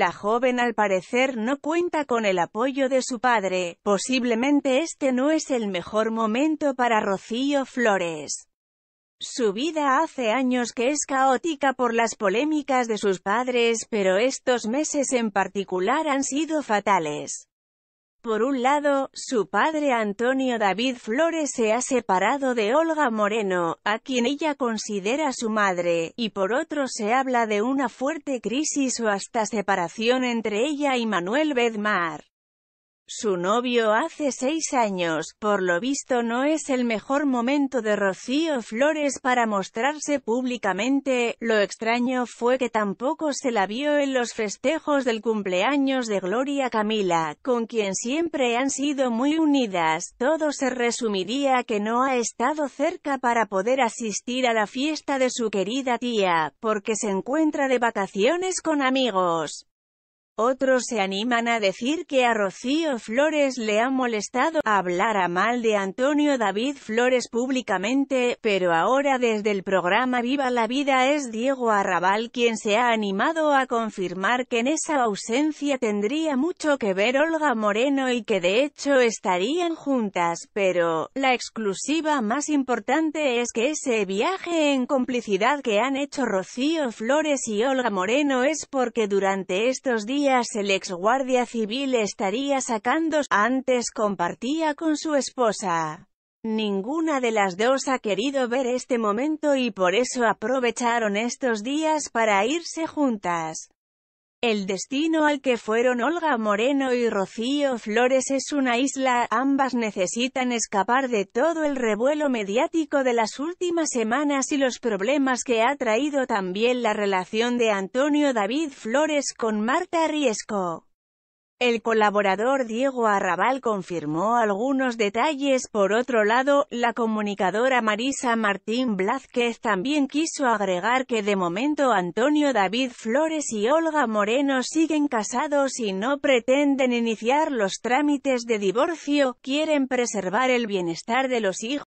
La joven al parecer no cuenta con el apoyo de su padre, posiblemente este no es el mejor momento para Rocío Flores. Su vida hace años que es caótica por las polémicas de sus padres, pero estos meses en particular han sido fatales. Por un lado, su padre Antonio David Flores se ha separado de Olga Moreno, a quien ella considera su madre, y por otro se habla de una fuerte crisis o hasta separación entre ella y Manuel Bedmar. Su novio hace seis años, por lo visto no es el mejor momento de Rocío Flores para mostrarse públicamente, lo extraño fue que tampoco se la vio en los festejos del cumpleaños de Gloria Camila, con quien siempre han sido muy unidas, todo se resumiría que no ha estado cerca para poder asistir a la fiesta de su querida tía, porque se encuentra de vacaciones con amigos. Otros se animan a decir que a Rocío Flores le ha molestado hablar a mal de Antonio David Flores públicamente, pero ahora desde el programa Viva la Vida es Diego Arrabal quien se ha animado a confirmar que en esa ausencia tendría mucho que ver Olga Moreno y que de hecho estarían juntas, pero, la exclusiva más importante es que ese viaje en complicidad que han hecho Rocío Flores y Olga Moreno es porque durante estos días el ex guardia civil estaría sacando, antes compartía con su esposa. Ninguna de las dos ha querido ver este momento y por eso aprovecharon estos días para irse juntas. El destino al que fueron Olga Moreno y Rocío Flores es una isla, ambas necesitan escapar de todo el revuelo mediático de las últimas semanas y los problemas que ha traído también la relación de Antonio David Flores con Marta Riesco. El colaborador Diego Arrabal confirmó algunos detalles. Por otro lado, la comunicadora Marisa Martín Blázquez también quiso agregar que de momento Antonio David Flores y Olga Moreno siguen casados y no pretenden iniciar los trámites de divorcio, quieren preservar el bienestar de los hijos.